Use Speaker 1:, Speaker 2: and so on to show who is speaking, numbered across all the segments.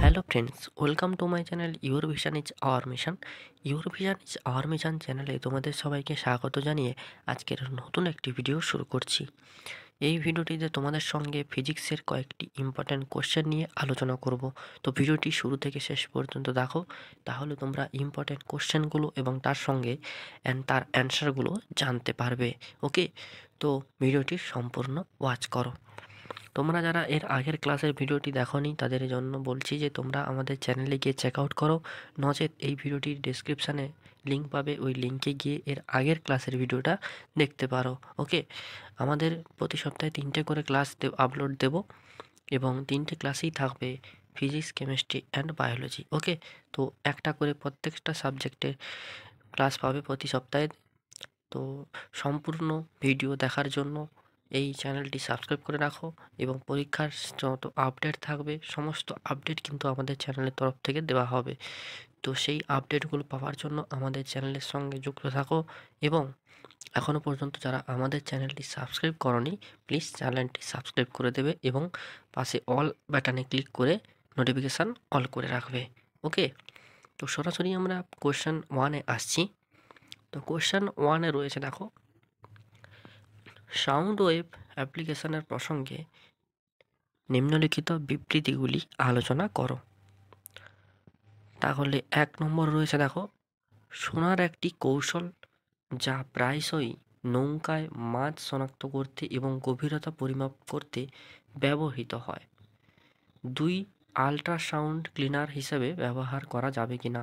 Speaker 1: hello friends welcome to my channel your vision is our mission your vision is our mission চ্যানেলে তোমাদের সবাইকে স্বাগত জানিয়ে আজকের নতুন একটি ভিডিও শুরু করছি এই ভিডিওটিতে তোমাদের সঙ্গে ফিজিক্সের কয়েকটি ইম্পর্ট্যান্ট কোশ্চেন নিয়ে আলোচনা করব তো ভিডিওটি শুরু থেকে শেষ পর্যন্ত দেখো তাহলে তোমরা ইম্পর্ট্যান্ট কোশ্চেনগুলো এবং তার সঙ্গে অ্যান্ড তার অ্যান্সারগুলো জানতে পারবে ওকে তো ভিডিওটি সম্পূর্ণ ওয়াচ করো তোমরা যারা এর আগের ক্লাসের ভিডিওটি দেখনি তাদের জন্য বলছি যে তোমরা আমাদের চ্যানেলে গিয়ে চেক আউট করো নচেত এই ভিডিওটির ডিসক্রিপশানে লিঙ্ক পাবে ওই লিঙ্কে গিয়ে এর আগের ক্লাসের ভিডিওটা দেখতে পারো ওকে আমাদের প্রতি সপ্তাহে তিনটে করে ক্লাস আপলোড দেব এবং তিনটে ক্লাসেই থাকবে physics chemistry and biology okay তো একটা করে প্রত্যেকটা সাবজেক্টের ক্লাস পাবে প্রতি সপ্তাহে তো সম্পূর্ণ ভিডিও দেখার জন্য এই চ্যানেলটি সাবস্ক্রাইব করে রাখো এবং পরীক্ষার যত আপডেট থাকবে সমস্ত আপডেট কিন্তু আমাদের চ্যানেলের তরফ থেকে দেওয়া হবে তো সেই আপডেটগুলো পাওয়ার জন্য আমাদের চ্যানেলের সঙ্গে যুক্ত থাকো এবং এখনও পর্যন্ত যারা আমাদের চ্যানেলটি সাবস্ক্রাইব করনি প্লিজ চ্যানেলটি সাবস্ক্রাইব করে দেবে এবং পাশে অল বাটনে ক্লিক করে নোটিফিকেশান অল করে রাখবে ওকে তো সরাসরি আমরা কোশ্চেন ওয়ানে আসছি তো কোশ্চেন ওয়ানে রয়েছে দেখো সাউন্ড ওয়েব অ্যাপ্লিকেশনের প্রসঙ্গে নিম্নলিখিত বিবৃতিগুলি আলোচনা করো তাহলে এক নম্বর রয়েছে দেখো সোনার একটি কৌশল যা প্রায়শই নৌকায় মাছ শনাক্ত করতে এবং গভীরতা পরিমাপ করতে ব্যবহৃত হয় দুই আল্ট্রাসাউন্ড ক্লিনার হিসেবে ব্যবহার করা যাবে কি না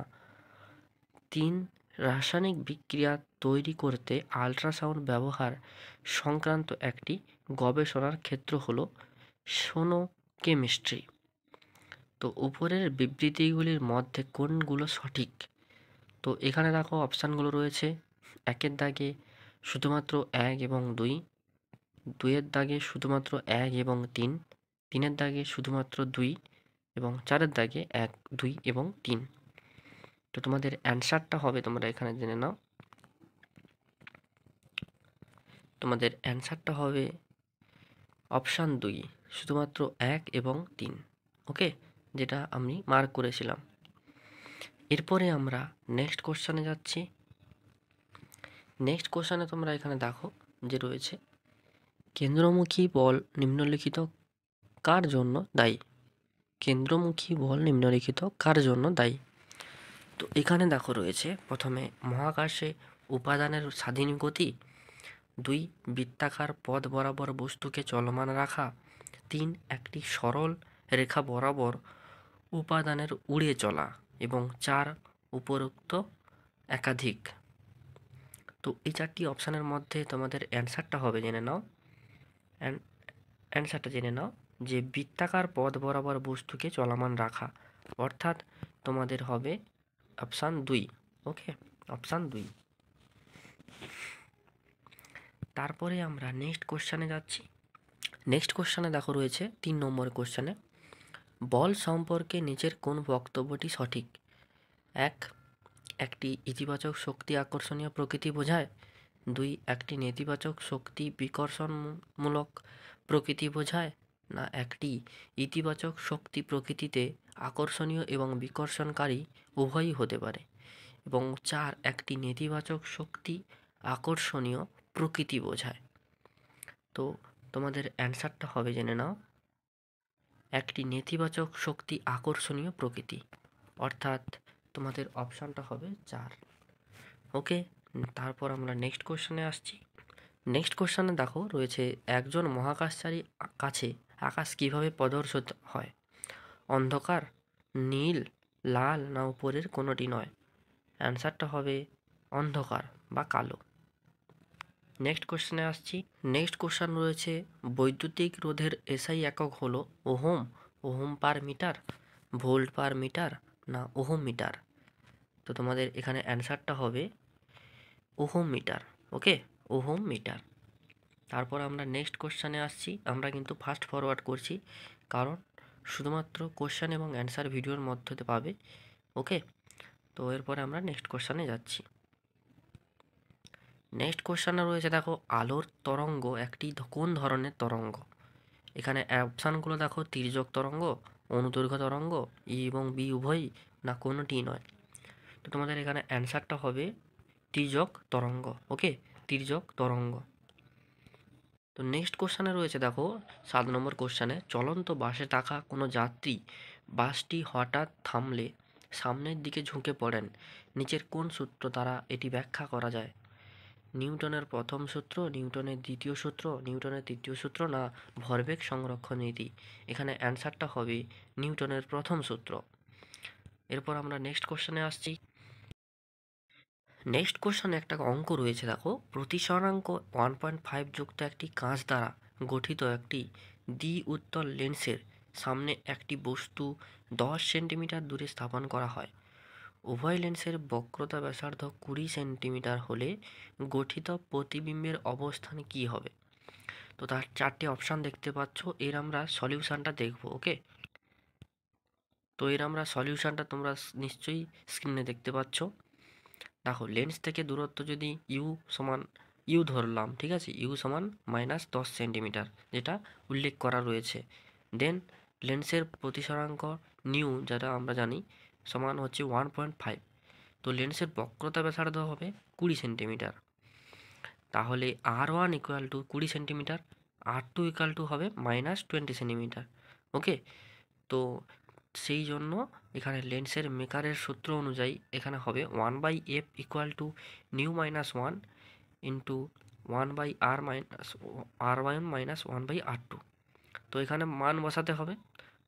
Speaker 1: তিন রাসায়নিক বিক্রিয়া তৈরি করতে আল্ট্রাসাউন্ড ব্যবহার সংক্রান্ত একটি গবেষণার ক্ষেত্র হলো কেমিস্ট্রি তো উপরের বিবৃতিগুলির মধ্যে কোনগুলো সঠিক তো এখানে দেখো অপশানগুলো রয়েছে একের দাগে শুধুমাত্র এক এবং দুই দুইয়ের দাগে শুধুমাত্র এক এবং তিন তিনের দাগে শুধুমাত্র দুই এবং চারের দাগে এক দুই এবং তিন তো তোমাদের অ্যান্সারটা হবে তোমরা এখানে জেনে নাও তোমাদের অ্যান্সারটা হবে অপশান দুই শুধুমাত্র এক এবং তিন ওকে যেটা আমি মার্ক করেছিলাম এরপরে আমরা নেক্সট কোশ্চানে যাচ্ছি নেক্সট কোশ্চানে তোমরা এখানে দেখো যে রয়েছে কেন্দ্রমুখী বল নিম্নলিখিত কার জন্য দায়ী কেন্দ্রমুখী বল নিম্নলিখিত কার জন্য দায়ী তো এখানে দেখো রয়েছে প্রথমে মহাকাশে উপাদানের স্বাধীন গতি দুই বৃত্তাকার পথ বরাবর বস্তুকে চলমান রাখা তিন একটি সরল রেখা বরাবর উপাদানের উড়ে চলা এবং চার উপরোক্ত একাধিক তো এই চারটি অপশানের মধ্যে তোমাদের অ্যান্সারটা হবে জেনে নাও অ্যান্সারটা জেনে নাও যে বৃত্তাকার পথ বরাবর বস্তুকে চলমান রাখা অর্থাৎ তোমাদের হবে অপশান দুই ওকে অপশান দুই তারপরে আমরা নেক্সট কোশ্চানে যাচ্ছি নেক্সট কোশ্চানে দেখো রয়েছে তিন নম্বর কোশ্চানে বল সম্পর্কে নিজের কোন বক্তব্যটি সঠিক এক একটি ইতিবাচক শক্তি আকর্ষণীয় প্রকৃতি বোঝায় দুই একটি নেতিবাচক শক্তি বিকর্ষণমূলক প্রকৃতি বোঝায় না একটি ইতিবাচক শক্তি প্রকৃতিতে আকর্ষণীয় এবং বিকর্ষণকারী উভয়ই হতে পারে এবং চার একটি নেতিবাচক শক্তি আকর্ষণীয় প্রকৃতি বোঝায় তো তোমাদের অ্যান্সারটা হবে জেনে নাও একটি নেতিবাচক শক্তি আকর্ষণীয় প্রকৃতি অর্থাৎ তোমাদের অপশানটা হবে চার ওকে তারপর আমরা নেক্সট কোশ্চেনে আসছি নেক্সট কোশ্চেনে দেখো রয়েছে একজন মহাকাশচারী কাছে আকাশ কিভাবে প্রদর্শিত হয় অন্ধকার নীল লাল না উপরের কোনোটি নয় অ্যান্সারটা হবে অন্ধকার বা কালো নেক্সট কোশ্চেনে আসছি নেক্সট কোশ্চেন রয়েছে বৈদ্যুতিক রোধের এসআই একক হল ohm ohm per metre volt per metre না ওহোম মিটার তো তোমাদের এখানে অ্যান্সারটা হবে ওহোম মিটার ওকে ওহোম মিটার তারপর আমরা নেক্সট কোশ্চানে আসছি আমরা কিন্তু ফাস্ট ফরওয়ার্ড করছি কারণ শুধুমাত্র কোশ্চান এবং অ্যান্সার ভিডিওর মধ্যে পাবে ওকে তো এরপরে আমরা নেক্সট কোশ্চানে যাচ্ছি নেক্সট কোশ্চানে রয়েছে দেখো আলোর তরঙ্গ একটি কোন ধরনের তরঙ্গ এখানে অপশানগুলো দেখো তির্যক তরঙ্গ অনুদৈর্ঘ্য তরঙ্গ ই এবং বি উভয়ই না কোনোটি নয় তো তোমাদের এখানে অ্যান্সারটা হবে তির্যক তরঙ্গ ওকে তির্যক তরঙ্গ তো নেক্সট কোশ্চানে রয়েছে দেখো সাত নম্বর কোশ্চানে চলন্ত বাসে থাকা কোনো যাত্রী বাসটি হঠাৎ থামলে সামনের দিকে ঝুঁকে পড়েন নিচের কোন সূত্র দ্বারা এটি ব্যাখ্যা করা যায় নিউটনের প্রথম সূত্র নিউটনের দ্বিতীয় সূত্র নিউটনের তৃতীয় সূত্র না ভরবেগ সংরক্ষণ নীতি এখানে অ্যান্সারটা হবে নিউটনের প্রথম সূত্র এরপর আমরা নেক্সট কোশ্চানে আসছি নেক্সট কোশ্চেন একটা অঙ্ক রয়েছে দেখো প্রতিসরাঙ্ক ওয়ান পয়েন্ট ফাইভ যুক্ত একটি কাঁচ দ্বারা গঠিত একটি দ্বি উত্তল লেন্সের সামনে একটি বস্তু দশ সেন্টিমিটার দূরে স্থাপন করা হয় উভয় লেন্সের বক্রতা ব্যাসার্ধ কুড়ি সেন্টিমিটার হলে গঠিত প্রতিবিম্বের অবস্থান কি হবে তো তার চারটি অপশান দেখতে পাচ্ছ এর আমরা সলিউশানটা দেখব ওকে তো এর আমরা সলিউশানটা তোমরা নিশ্চয়ই স্ক্রিনে দেখতে পাচ্ছ দেখো লেন্স থেকে দূরত্ব যদি ইউ সমান ইউ ধরলাম ঠিক আছে ইউ সমান মাইনাস দশ সেন্টিমিটার যেটা উল্লেখ করা রয়েছে দেন লেন্সের প্রতিসরাঙ্ক নিউ যেটা আমরা জানি সমান হচ্ছে ওয়ান পয়েন্ট ফাইভ তো লেন্সের বক্রতা ব্যাসার্ধ হবে কুড়ি সেন্টিমিটার তাহলে আর ওয়ান ইকুয়াল টু কুড়ি centimetre R two equal to হবে মাইনাস টোয়েন্টি সেন্টিমিটার ওকে তো সেই জন্য এখানে লেন্সের মেকারের সূত্র অনুযায়ী এখানে হবে one by F equal to mu minus one into one by R minus R one minus one by R two তো এখানে মান বসাতে হবে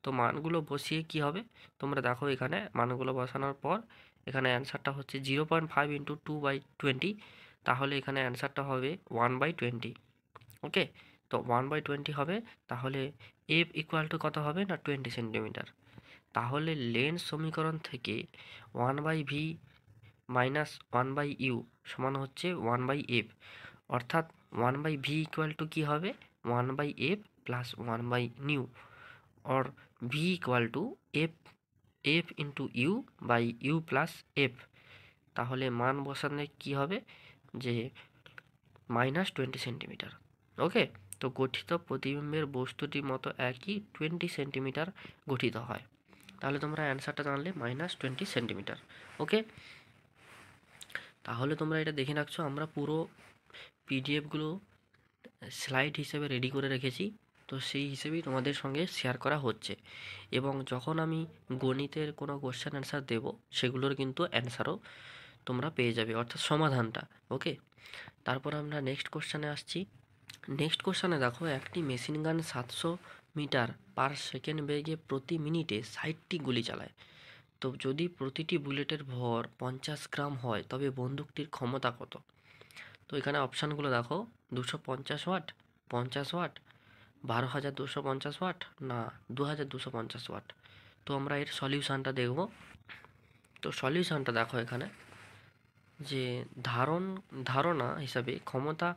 Speaker 1: তো মানগুলো বসিয়ে কি হবে তোমরা দেখো এখানে মানগুলো বসানোর পর এখানে অ্যান্সারটা হচ্ছে zero point five into two by twenty তাহলে এখানে অ্যান্সারটা হবে ওয়ান বাই টোয়েন্টি ওকে তো ওয়ান বাই টোয়েন্টি হবে তাহলে এফ ইকুয়াল টু কত হবে না টোয়েন্টি সেন্টিমিটার তাহলে লেন্স সমীকরণ থেকে one by V minus one by U সমান হচ্ছে ওয়ান বাই এফ অর্থাৎ one by V equal to কী হবে one by F plus one by U or V equal to F F into U by U plus F তাহলে মান বসানে কী হবে যে minus twenty centimetre okay তো গঠিত প্রতিবিম্বের বস্তুটির মতো একই টোয়েন্টি সেন্টিমিটার গঠিত হয় তাহলে তোমরা অ্যান্সারটা জানলে মাইনাস টোয়েন্টি সেন্টিমিটার ওকে তাহলে তোমরা এটা দেখে রাখছো আমরা পুরো পিডিএফগুলো স্লাইড হিসেবে রেডি করে রেখেছি তো সেই হিসেবেই তোমাদের সঙ্গে শেয়ার করা হচ্ছে এবং যখন আমি গণিতের কোনো কোশ্চেন অ্যান্সার দেব সেগুলোর কিন্তু অ্যান্সারও তোমরা পেয়ে যাবে অর্থাৎ সমাধানটা ওকে তারপর আমরা নেক্সট কোশ্চেনে আসছি নেক্সট কোশ্চানে দেখো একটি মেশিন গান সাতশো মিটার পার সেকেন্ড বেগে প্রতি মিনিটে ষাটটি গুলি চালায় তো যদি প্রতিটি বুলেটের ভর পঞ্চাশ গ্রাম হয় তবে বন্দুকটির ক্ষমতা কত তো এখানে অপশানগুলো দেখো দুশো পঞ্চাশ ওয়াট পঞ্চাশ ওয়াট বারো হাজার দুশো পঞ্চাশ ওয়াট না দু হাজার দুশো পঞ্চাশ ওয়াট তো আমরা এর সলিউশানটা দেখব তো সলিউশানটা দেখো এখানে যে ধারণ ধারণা হিসাবে ক্ষমতা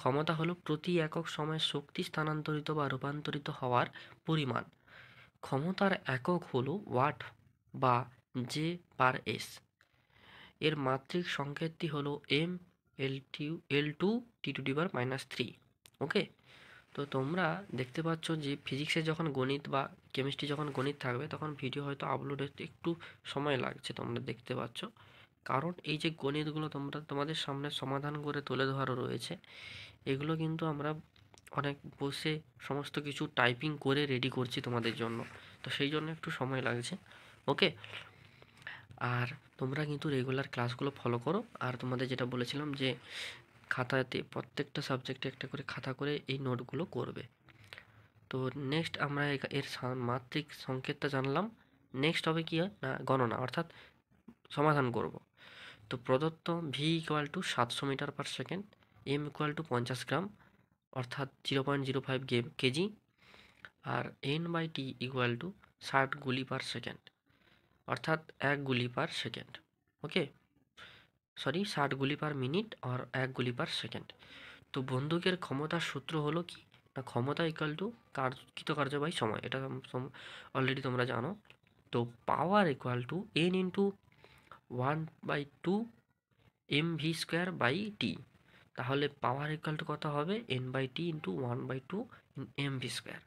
Speaker 1: ক্ষমতা হলো প্রতি একক সময় শক্তি স্থানান্তরিত বা রূপান্তরিত হওয়ার পরিমাণ ক্ষমতার একক হলো ওয়াট বা জে পার এস এর মাত্রিক সংকেতটি হলো M L T L two T two the power minus three okay তো তোমরা দেখতে পাচ্ছ যে ফিজিক্সে যখন গণিত বা কেমিস্ট্রি যখন গণিত থাকবে তখন ভিডিও হয়তো হতে একটু সময় লাগছে তোমরা দেখতে পাচ্ছ কারণ এই যে গণিতগুলো তোমরা তোমাদের সামনে সমাধান করে তুলে ধরা রয়েছে এগুলো কিন্তু আমরা অনেক বসে সমস্ত কিছু টাইপিং করে রেডি করছি তোমাদের জন্য তো সেই জন্য একটু সময় লাগছে ওকে আর তোমরা কিন্তু রেগুলার ক্লাসগুলো ফলো করো আর তোমাদের যেটা বলেছিলাম যে খাতাতে প্রত্যেকটা সাবজেক্টে একটা করে খাতা করে এই নোটগুলো করবে তো নেক্সট আমরা এর মাত্রিক সংকেতটা জানলাম নেক্সট হবে কী হয় না গণনা অর্থাৎ সমাধান করব তো প্রদত্ত ভি ইকুয়াল টু সাতশো metre per second M equal to পঞ্চাশ গ্রাম অর্থাৎ জিরো পয়েন্ট জিরো ফাইভ গে কেজি আর N by T equal to ষাট গুলি পার সেকেন্ড অর্থাৎ এক গুলি পার সেকেন্ড ওকে সরি ষাট গুলি পার মিনিট আর এক গুলি পার সেকেন্ড তো বন্দুকের ক্ষমতার সূত্র হলো কি না ক্ষমতা ইকুয়াল টু কার্য কৃতকার্যবাহী সময় এটা অলরেডি তোমরা জানো তো power equal to N into one by two M V square by T তাহলে পাওয়ার ইকাল টু কত হবে N by T into one by two M V square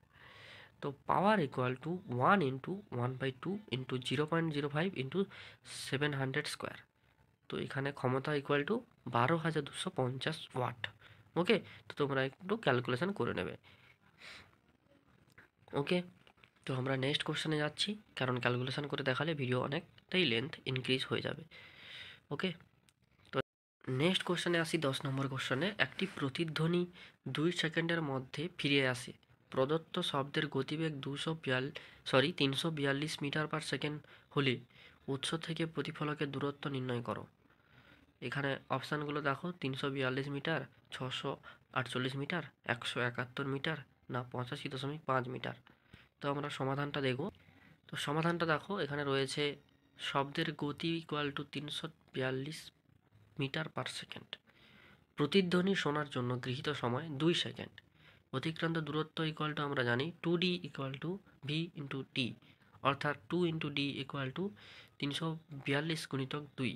Speaker 1: তো power equal to one into one by two into zero point zero five into seven hundred square তো এখানে ক্ষমতা equal to বারো হাজার দুশো পঞ্চাশ ওয়াট ওকে তো তোমরা একটু ক্যালকুলেশান করে নেবে ওকে তো আমরা নেক্সট কোশ্চেনে যাচ্ছি কারণ ক্যালকুলেশান করে দেখালে ভিডিও অনেকটাই লেন্থ ইনক্রিজ হয়ে যাবে ওকে তো নেক্সট কোশ্চেনে আসি দশ নম্বর কোশ্চেনে একটি প্রতিধ্বনি দুই সেকেন্ডের মধ্যে ফিরে আসে প্রদত্ত শব্দের গতিবেগ দুশো বিয়াল সরি তিনশো বিয়াল্লিশ মিটার পার সেকেন্ড হলে উৎস থেকে প্রতিফলকের দূরত্ব নির্ণয় করো এখানে অপশানগুলো দেখো তিনশো বিয়াল্লিশ মিটার ছশো আটচল্লিশ মিটার একশো একাত্তর মিটার না পঁচাশি দশমিক পাঁচ মিটার তো আমরা সমাধানটা দেখব তো সমাধানটা দেখো এখানে রয়েছে শব্দের গতি ইকুয়াল টু তিনশো বিয়াল্লিশ মিটার পার সেকেন্ড প্রতিধ্বনি শোনার জন্য গৃহীত সময় দুই সেকেন্ড অতিক্রান্ত দূরত্ব ইকুয়াল টু আমরা জানি two D equal to V into T অর্থাৎ two into D equal to তিনশো বিয়াল্লিশ গুণিতক দুই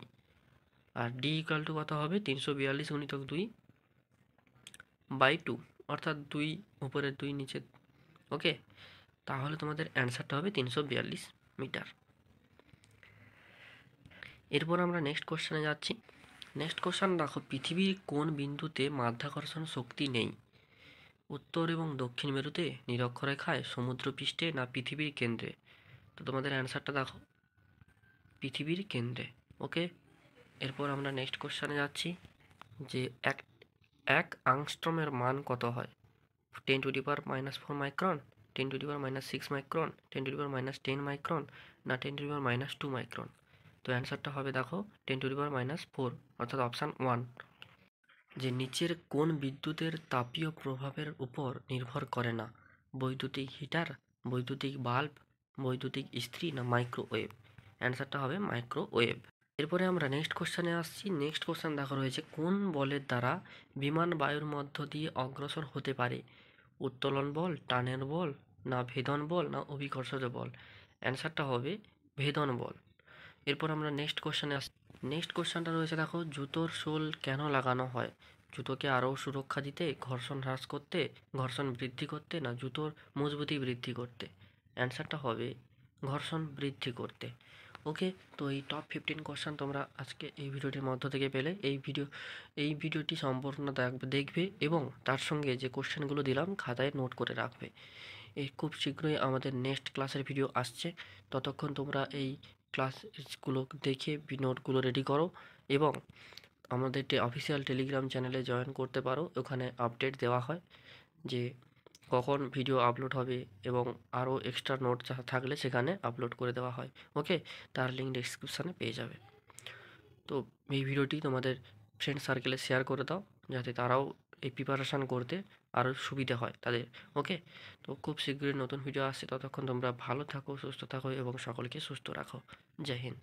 Speaker 1: আর ডি ইকুয়াল টু কত হবে তিনশো বিয়াল্লিশ গুণিতক দুই বাই টু অর্থাৎ দুই উপরের দুই নিচে ওকে তাহলে তোমাদের অ্যান্সারটা হবে তিনশো বিয়াল্লিশ মিটার এরপর আমরা নেক্সট কোশ্চেনে যাচ্ছি নেক্সট কোশ্চেন দেখো পৃথিবীর কোন বিন্দুতে মাধ্যাকর্ষণ শক্তি নেই উত্তর এবং দক্ষিণ মেরুতে নিরক্ষরেখায় সমুদ্রপৃষ্ঠে না পৃথিবীর কেন্দ্রে তো তোমাদের অ্যান্সারটা দেখো পৃথিবীর কেন্দ্রে ওকে এরপর আমরা নেক্সট কোশ্চেনে যাচ্ছি যে এক এক আংস্ট্রমের মান কত হয় ten to the power minus four micron ten to the power minus six micron ten to the power minus ten micron না ten to the power minus two micron তো অ্যান্সারটা হবে দেখো ten to the power minus four অর্থাৎ অপশান ওয়ান যে নিচের কোন বিদ্যুতের তাপীয় প্রভাবের উপর নির্ভর করে না বৈদ্যুতিক হিটার বৈদ্যুতিক বাল্ব বৈদ্যুতিক ইস্ত্রি না মাইক্রোওয়েভ অ্যান্সারটা হবে মাইক্রোওয়েভ এরপরে আমরা নেক্সট কোশ্চানে আসছি নেক্সট কোশ্চেন দেখা রয়েছে কোন বলের দ্বারা বিমান বায়ুর মধ্য দিয়ে অগ্রসর হতে পারে উত্তোলন বল টানের বল না ভেদন বল না অভিকর্ষজ বল অ্যান্সারটা হবে ভেদন বল এরপর আমরা নেক্সট কোশ্চেনে আস নেক্সট কোশ্চেনটা রয়েছে দেখো জুতোর সোল কেন লাগানো হয় জুতোকে আরও সুরক্ষা দিতে ঘর্ষণ হ্রাস করতে ঘর্ষণ বৃদ্ধি করতে না জুতোর মজবুতি বৃদ্ধি করতে অ্যান্সারটা হবে ঘর্ষণ বৃদ্ধি করতে ওকে তো এই টপ ফিফটিন কোশ্চেন তোমরা আজকে এই ভিডিওটির মধ্য থেকে পেলে এই ভিডিও এই ভিডিওটি সম্পূর্ণ দেখবে এবং তার সঙ্গে যে কোশ্চেনগুলো দিলাম খাতায় নোট করে রাখবে এই খুব শীঘ্রই আমাদের নেক্সট ক্লাসের ভিডিও আসছে ততক্ষণ তোমরা এই ক্লাসগুলো দেখে নোটগুলো রেডি করো এবং আমাদের অফিসিয়াল টেলিগ্রাম চ্যানেলে জয়েন করতে পারো ওখানে আপডেট দেওয়া হয় যে কখন ভিডিও আপলোড হবে এবং আরও এক্সট্রা নোট থাকলে সেখানে আপলোড করে দেওয়া হয় ওকে তার লিঙ্ক ডিসক্রিপশানে পেয়ে যাবে তো এই ভিডিওটি তোমাদের ফ্রেন্ড সার্কেলে শেয়ার করে দাও যাতে তারাও এই প্রিপারেশান করতে আরও সুবিধা হয় তাদের ওকে তো খুব শীঘ্রই নতুন ভিডিও আসছে ততক্ষণ তোমরা ভালো থাকো সুস্থ থাকো এবং সকলকে সুস্থ রাখো জয় হিন্দ